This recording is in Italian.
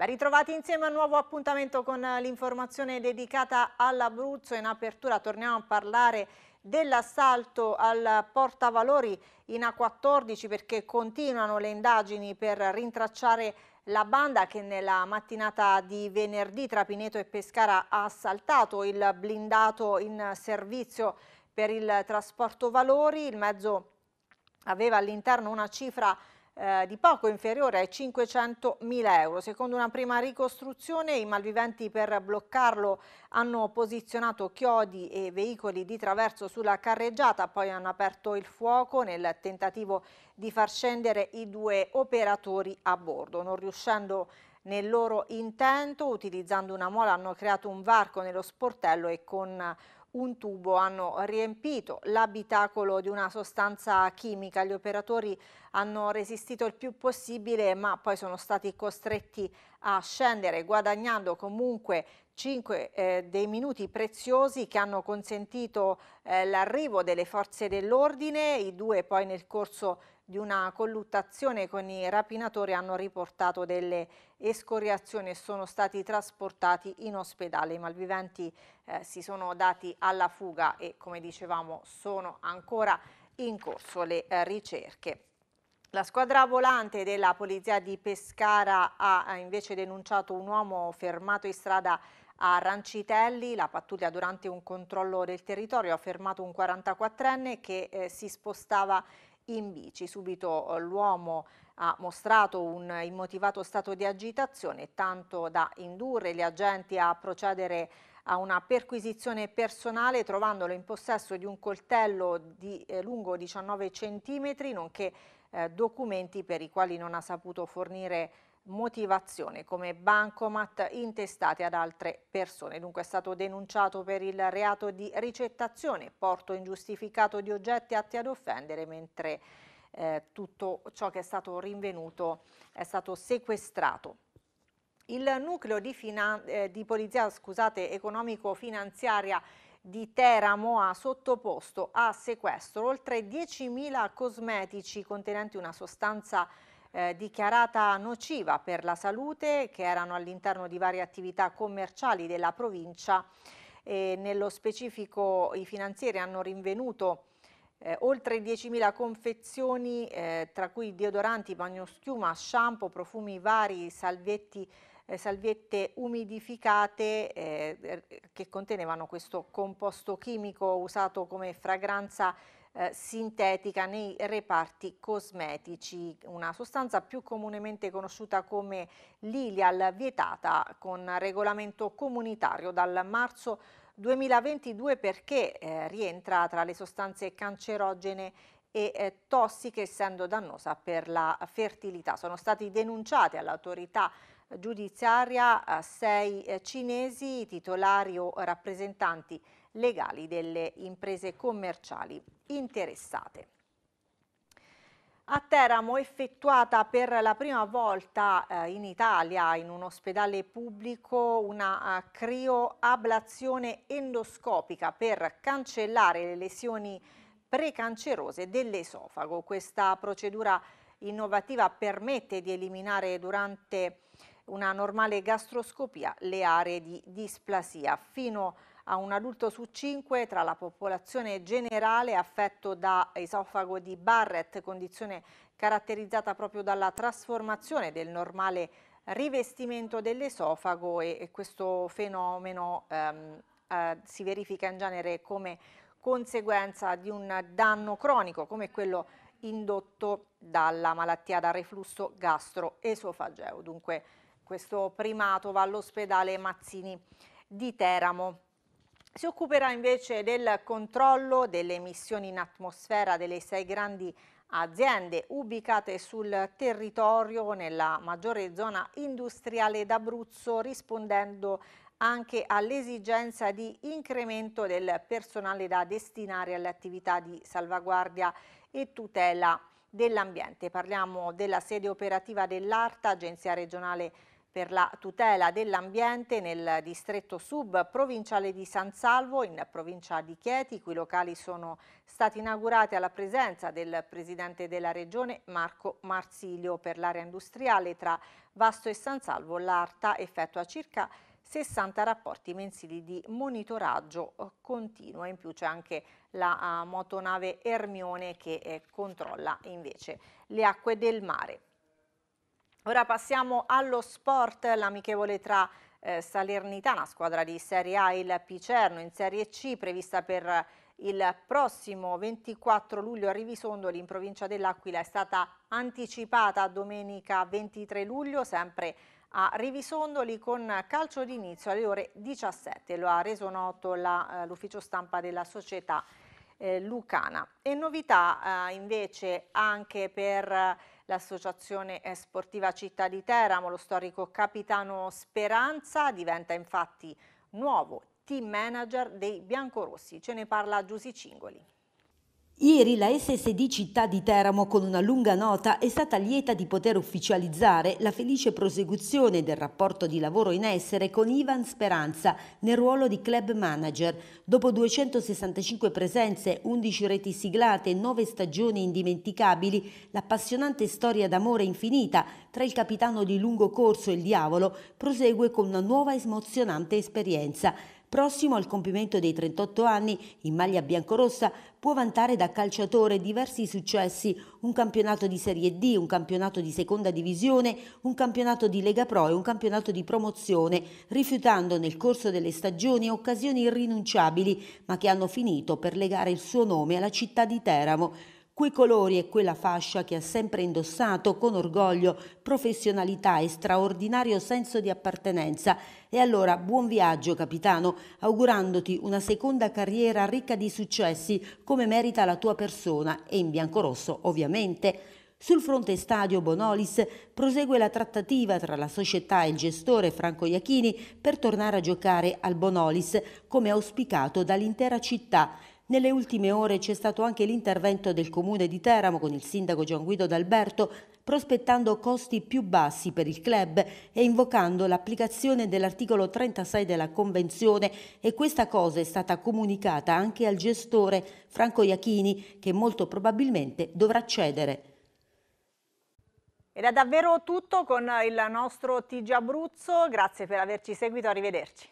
Ben ritrovati insieme a un nuovo appuntamento con eh, l'informazione dedicata all'Abruzzo. In apertura torniamo a parlare dell'assalto al portavalori in A14 perché continuano le indagini per rintracciare la banda che nella mattinata di venerdì tra Pineto e Pescara ha assaltato il blindato in servizio per il trasporto valori. Il mezzo aveva all'interno una cifra eh, di poco inferiore ai 500.000 euro. Secondo una prima ricostruzione i malviventi per bloccarlo hanno posizionato chiodi e veicoli di traverso sulla carreggiata, poi hanno aperto il fuoco nel tentativo di far scendere i due operatori a bordo, non riuscendo nel loro intento, utilizzando una mola hanno creato un varco nello sportello e con un tubo, hanno riempito l'abitacolo di una sostanza chimica. Gli operatori hanno resistito il più possibile ma poi sono stati costretti a scendere guadagnando comunque Cinque eh, dei minuti preziosi che hanno consentito eh, l'arrivo delle forze dell'ordine, i due poi nel corso di una colluttazione con i rapinatori hanno riportato delle escoriazioni e sono stati trasportati in ospedale. I malviventi eh, si sono dati alla fuga e come dicevamo sono ancora in corso le eh, ricerche. La squadra volante della polizia di Pescara ha eh, invece denunciato un uomo fermato in strada a Rancitelli la pattuglia durante un controllo del territorio ha fermato un 44enne che eh, si spostava in bici. Subito eh, l'uomo ha mostrato un immotivato stato di agitazione tanto da indurre gli agenti a procedere a una perquisizione personale trovandolo in possesso di un coltello di, eh, lungo 19 cm nonché eh, documenti per i quali non ha saputo fornire motivazione come bancomat intestati ad altre persone. Dunque è stato denunciato per il reato di ricettazione, porto ingiustificato di oggetti atti ad offendere, mentre eh, tutto ciò che è stato rinvenuto è stato sequestrato. Il nucleo di, eh, di polizia economico-finanziaria di Teramo ha sottoposto a sequestro oltre 10.000 cosmetici contenenti una sostanza eh, dichiarata nociva per la salute che erano all'interno di varie attività commerciali della provincia e nello specifico i finanzieri hanno rinvenuto eh, oltre 10.000 confezioni eh, tra cui deodoranti, bagnoschiuma, shampoo, profumi vari, salvietti, eh, salviette umidificate eh, eh, che contenevano questo composto chimico usato come fragranza eh, sintetica nei reparti cosmetici, una sostanza più comunemente conosciuta come l'Ilial, vietata con regolamento comunitario dal marzo 2022 perché eh, rientra tra le sostanze cancerogene e eh, tossiche essendo dannosa per la fertilità. Sono stati denunciati all'autorità giudiziaria sei eh, cinesi titolari o rappresentanti legali delle imprese commerciali interessate. A Teramo effettuata per la prima volta eh, in Italia in un ospedale pubblico una uh, crioablazione endoscopica per cancellare le lesioni precancerose dell'esofago. Questa procedura innovativa permette di eliminare durante una normale gastroscopia le aree di displasia. Fino a un adulto su cinque tra la popolazione generale affetto da esofago di Barrett, condizione caratterizzata proprio dalla trasformazione del normale rivestimento dell'esofago e, e, questo fenomeno ehm, eh, si verifica in genere come conseguenza di un danno cronico come quello indotto dalla malattia da reflusso gastroesofageo. Dunque questo primato va all'ospedale Mazzini di Teramo. Si occuperà invece del controllo delle emissioni in atmosfera delle sei grandi aziende ubicate sul territorio nella maggiore zona industriale d'Abruzzo rispondendo anche all'esigenza di incremento del personale da destinare alle attività di salvaguardia e tutela dell'ambiente. Parliamo della sede operativa dell'ARTA, Agenzia Regionale per la tutela dell'ambiente nel distretto sub provinciale di San Salvo in provincia di Chieti, i cui locali sono stati inaugurati alla presenza del presidente della regione Marco Marsilio per l'area industriale tra Vasto e San Salvo. L'ARTA effettua circa 60 rapporti mensili di monitoraggio eh, continuo. In più c'è anche la eh, motonave Ermione che eh, controlla invece le acque del mare. Ora passiamo allo sport, l'amichevole tra eh, Salernitana, squadra di Serie A, il Picerno in Serie C, prevista per il prossimo 24 luglio a Rivisondoli in provincia dell'Aquila è stata anticipata domenica 23 luglio, sempre a Rivisondoli con calcio d'inizio alle ore 17. Lo ha reso noto eh, l'ufficio stampa della società eh, lucana. E novità eh, invece anche per eh, L'associazione sportiva Città di Teramo, lo storico capitano Speranza, diventa infatti nuovo team manager dei biancorossi. Ce ne parla Giusy Cingoli. Ieri la SSD Città di Teramo con una lunga nota è stata lieta di poter ufficializzare la felice prosecuzione del rapporto di lavoro in essere con Ivan Speranza nel ruolo di club manager. Dopo 265 presenze, 11 reti siglate e 9 stagioni indimenticabili, l'appassionante storia d'amore infinita tra il capitano di lungo corso e il diavolo prosegue con una nuova e emozionante esperienza. Prossimo al compimento dei 38 anni, in maglia biancorossa può vantare da calciatore diversi successi, un campionato di Serie D, un campionato di seconda divisione, un campionato di Lega Pro e un campionato di promozione, rifiutando nel corso delle stagioni occasioni irrinunciabili, ma che hanno finito per legare il suo nome alla città di Teramo quei colori e quella fascia che ha sempre indossato con orgoglio, professionalità e straordinario senso di appartenenza. E allora buon viaggio capitano, augurandoti una seconda carriera ricca di successi come merita la tua persona e in biancorosso ovviamente. Sul fronte stadio Bonolis prosegue la trattativa tra la società e il gestore Franco Iachini per tornare a giocare al Bonolis come auspicato dall'intera città. Nelle ultime ore c'è stato anche l'intervento del comune di Teramo con il sindaco Gian Guido D'Alberto prospettando costi più bassi per il club e invocando l'applicazione dell'articolo 36 della Convenzione e questa cosa è stata comunicata anche al gestore Franco Iachini che molto probabilmente dovrà cedere. Ed è davvero tutto con il nostro TG Abruzzo, grazie per averci seguito, arrivederci.